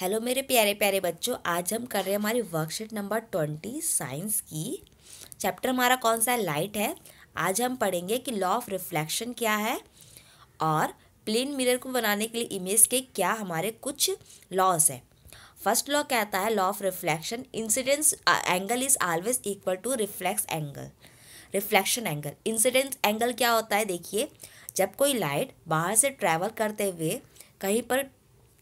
Hello मेरे प्यारे प्यारे बच्चों आज हम कर रहे हैं हमारी वर्कशीट नंबर ट्वेंटी साइंस की चैप्टर हमारा कौन सा है लाइट है आज हम पढ़ेंगे कि लॉ ऑफ रिफ्लेक्शन क्या है और प्लेन मिरर को बनाने के लिए इमेज के क्या हमारे कुछ लॉज हैं फर्स्ट लॉ कहता है law of reflection incidence angle is always equal to reflex angle reflection angle incidence angle क्या होता है देखिए जब कोई लाइट बाहर से ट्रैवल करते हुए कहीं पर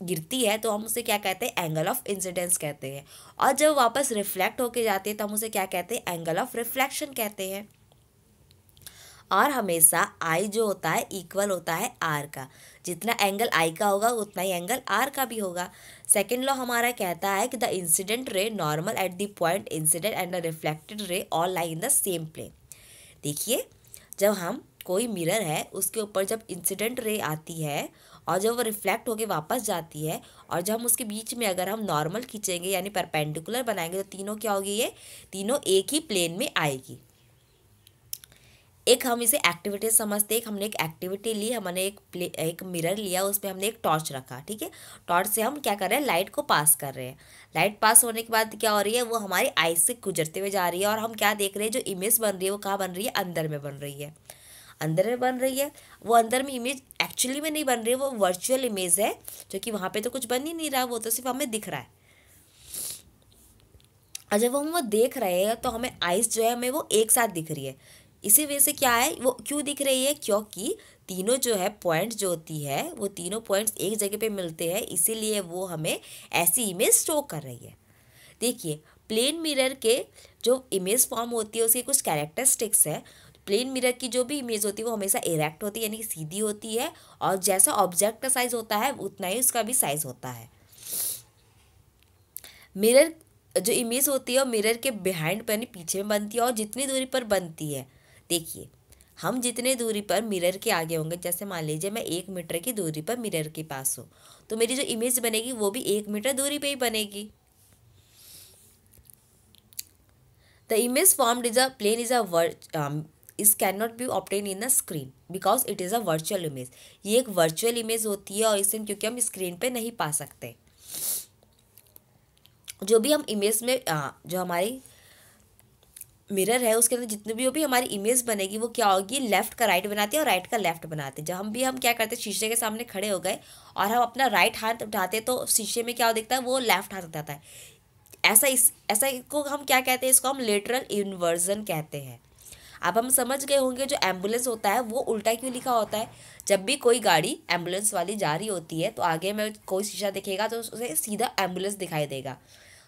गिरती है तो हम उसे क्या कहते हैं एंगल ऑफ इंसिडेंस कहते हैं और जब वापस रिफ्लेक्ट होके जाती है तो हम उसे क्या कहते हैं एंगल ऑफ रिफ्लेक्शन कहते हैं और हमेशा आई जो होता है इक्वल होता है आर का जितना एंगल आई का होगा उतना ही एंगल आर का भी होगा सेकेंड लॉ हमारा कहता है कि the incident ray normal at the point incident and the reflected ray all lie in the same plane देखिए जब हम कोई मिरर है उसके ऊपर जब इंसिडेंट रे आती है और जब वो रिफ्लेक्ट होकर वापस जाती है और जब हम उसके बीच में अगर हम नॉर्मल खींचेंगे यानी परपेंडिकुलर बनाएंगे तो तीनों क्या होगी ये तीनों एक ही प्लेन में आएगी एक हम इसे एक्टिविटी समझते हैं हमने एक एक्टिविटी ली हमने एक प्ले एक मिरर लिया उसमें हमने एक टॉर्च रखा ठीक है टॉर्च से हम क्या कर रहे हैं लाइट को पास कर रहे हैं लाइट पास होने के बाद क्या हो रही है वो हमारी आइज से गुजरते हुए जा रही है और हम क्या देख रहे हैं जो इमेज बन रही है वो कहाँ बन रही है अंदर में बन रही है अंदर में बन रही है वो अंदर में इमेज एक्चुअली में नहीं बन रही है वो वर्चुअल इमेज है जो कि वहाँ पे तो कुछ बन ही नहीं रहा वो तो सिर्फ हमें दिख रहा है और जब हम वो देख रहे हैं तो हमें आइस जो है हमें वो एक साथ दिख रही है इसी वजह से क्या है वो क्यों दिख रही है क्योंकि तीनों जो है पॉइंट जो होती है वो तीनों पॉइंट्स एक जगह पे मिलते हैं इसीलिए वो हमें ऐसी इमेज शो कर रही है देखिए प्लेन मिरर के जो इमेज फॉर्म होती है उसके कुछ कैरेक्टरिस्टिक्स है प्लेन मिरर की जो भी इमेज होती है वो हमेशा इरेक्ट होती है यानी कि सीधी होती है और जैसा ऑब्जेक्ट का साइज़ होता है उतना ही उसका भी साइज़ होता है मिरर जो इमेज होती है वो मिरर के बिहाइंड पर यानी पीछे में बनती है और जितनी दूरी पर बनती है देखिए हम जितने दूरी पर मिरर के आगे होंगे जैसे मान लीजिए मैं एक मीटर की दूरी पर मिरर के पास हूँ तो मेरी जो इमेज बनेगी वो भी एक मीटर दूरी पर ही बनेगी the image formed is a plane is a um, is can not be obtain in the screen because it is a virtual image ये एक वर्चुअल इमेज होती है और इसे क्योंकि हम स्क्रीन पे नहीं पा सकते जो भी हम इमेज में आ, जो हमारी मिरर है उसके अंदर जितने भी वो भी हमारी इमेज बनेगी वो क्या होगी लेफ्ट का राइट बनाती है और राइट का लेफ्ट बनाते हैं जब हम भी हम क्या करते हैं शीशे के सामने खड़े हो गए और हम अपना राइट हाथ उठाते हैं तो शीशे में क्या दिखता है वो लेफ्ट हाथ उठाता है ऐसा इस ऐसा इसको हम क्या कहते हैं इसको हम लेटरल इन्वर्जन कहते हैं अब हम समझ गए होंगे जो एम्बुलेंस होता है वो उल्टा क्यों लिखा होता है जब भी कोई गाड़ी एम्बुलेंस वाली जा रही होती है तो आगे में कोई शीशा दिखेगा तो उसे सीधा एम्बुलेंस दिखाई देगा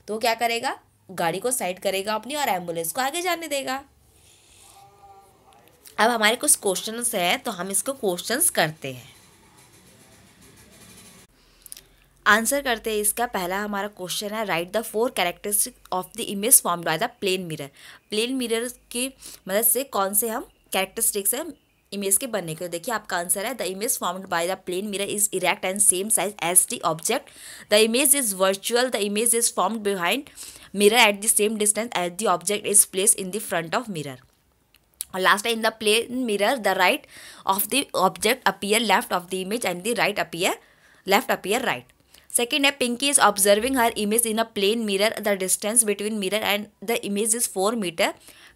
तो क्या करेगा गाड़ी को साइड करेगा अपनी और एम्बुलेंस को आगे जाने देगा अब हमारे कुछ क्वेश्चन हैं तो हम इसको क्वेश्चन करते हैं आंसर करते हैं इसका पहला हमारा क्वेश्चन है write the four characteristic of the image form by the plane mirror plane mirror की मदद से कौन से हम कैरेक्टरिस्टिक्स हैं इमेज के बनने के देखिए आपका आंसर है the image formed by the plane mirror is erect and same size as the object the image is virtual the image is formed behind mirror at the same distance as the object is place in the front of mirror और last है in the plane mirror the right of the object appear left of the image and the right appear left appear right Second a Pinky is observing her image in a plane mirror. The distance between mirror and the image is 4 meter.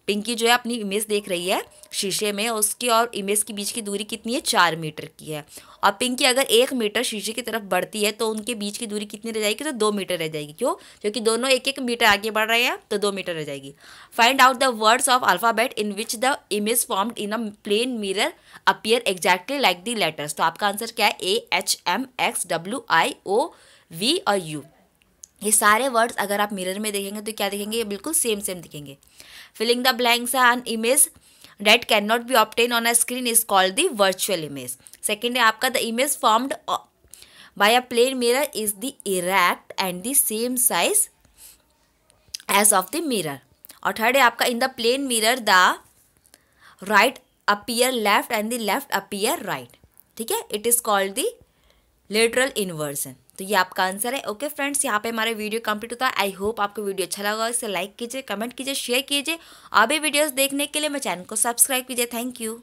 Pinky जो है अपनी image देख रही है शीशे में उसके और इमेज के बीच की दूरी कितनी है चार मीटर की है और पिंकी अगर एक मीटर शीशे की तरफ बढ़ती है तो उनके बीच की दूरी कितनी रह जाएगी तो दो मीटर रह जाएगी क्यों क्योंकि दोनों एक एक मीटर आगे बढ़ रहे हैं तो दो मीटर रह जाएगी find out the words of alphabet in which the image formed in a plane mirror appear exactly like the letters तो आपका आंसर क्या है A H M X W I O V और यू ये सारे words अगर आप mirror में देखेंगे तो क्या देखेंगे ये बिल्कुल सेम सेम दिखेंगे filling the blanks an image that can not be obtain on a screen is called the virtual image second है आपका the image formed by a plane mirror is the erect and the same size as of the mirror और third है आपका in the plane mirror the right appear left and the left appear right ठीक है it is called the lateral inversion तो ये आपका answer है okay friends यहाँ पे हमारे वीडियो कंप्लीट होता है आई होप आपको वीडियो अच्छा लगा इसे लाइक कीजिए कमेंट कीजिए शेयर कीजिए और भी वीडियोस देखने के लिए मेरे चैनल को सब्सक्राइब कीजिए थैंक यू